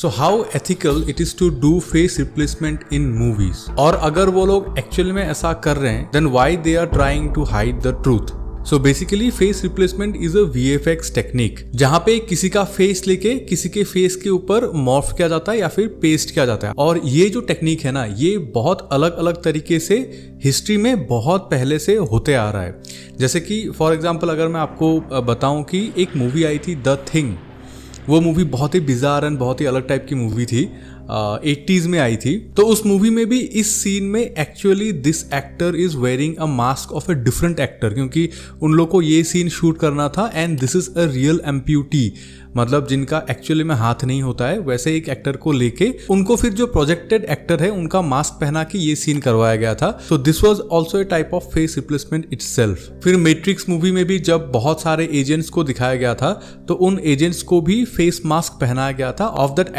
so how ethical it is to do face replacement in movies और अगर वो लोग एक्चुअल में ऐसा कर रहे हैं then why they are trying to hide the truth so basically face replacement is a V F X technique जहाँ पे किसी का फेस लेके किसी के फेस के ऊपर मॉर्फ किया जाता है या फिर पेस्ट किया जाता है और ये जो टेक्निक है ना ये बहुत अलग अलग तरीके से हिस्ट्री में बहुत पहले से होते आ रहा है जैसे कि फॉर एग्जाम्पल अगर मैं आपको बताऊँ कि एक मूवी आई थी द थिंग वो मूवी बहुत ही बिजार एंड बहुत ही अलग टाइप की मूवी थी एट्टीज़ में आई थी तो उस मूवी में भी इस सीन में actually this actor is wearing a mask of a different actor क्योंकि उन लोग को ये सीन शूट करना था and this is a real amputee मतलब जिनका एक्चुअली में हाथ नहीं होता है वैसे एक एक्टर को लेके उनको फिर जो प्रोजेक्टेड एक्टर है उनका मास्क पहना के ये सीन करवाया गया था so this was also a type of face replacement it फिर मेट्रिक्स मूवी में भी जब बहुत सारे एजेंट्स को दिखाया गया था तो उन एजेंट्स को भी फेस मास्क पहनाया गया था ऑफ दैट